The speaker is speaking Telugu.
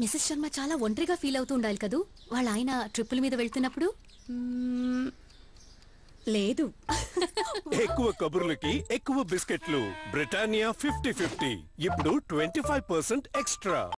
మిస్సెస్ శర్మ చాలా ఒంటరిగా ఫీల్ అవుతూ ఉండాలి కదూ వాళ్ళ ఆయన ట్రిప్పుల మీద వెళ్తున్నప్పుడు లేదు ఎక్కువ కబుర్లకి ఎక్కువ బిస్కెట్లు బ్రిటానియా ఫిఫ్టీ ఫిఫ్టీ ఇప్పుడు ట్వంటీ ఫైవ్ పర్సెంట్ ఎక్స్ట్రా